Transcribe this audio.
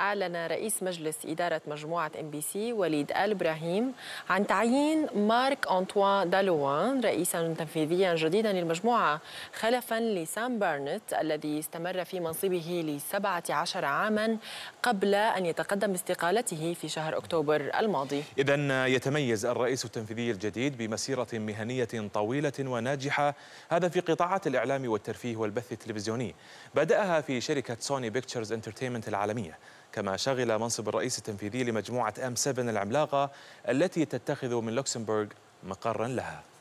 أعلن رئيس مجلس إدارة مجموعة ام بي سي وليد آل إبراهيم عن تعيين مارك أنطوان دالوان رئيسا تنفيذيا جديدا للمجموعة خلفا لسام بارنت الذي استمر في منصبه لسبعة عشر عاما قبل أن يتقدم باستقالته في شهر أكتوبر الماضي إذا يتميز الرئيس التنفيذي الجديد بمسيرة مهنية طويلة وناجحة هذا في قطاعات الإعلام والترفيه والبث التلفزيوني بدأها في شركة سوني بيكتشرز انترتينمنت العالمية كما شغل منصب الرئيس التنفيذي لمجموعة أم 7 العملاقة التي تتخذ من لوكسمبورغ مقرا لها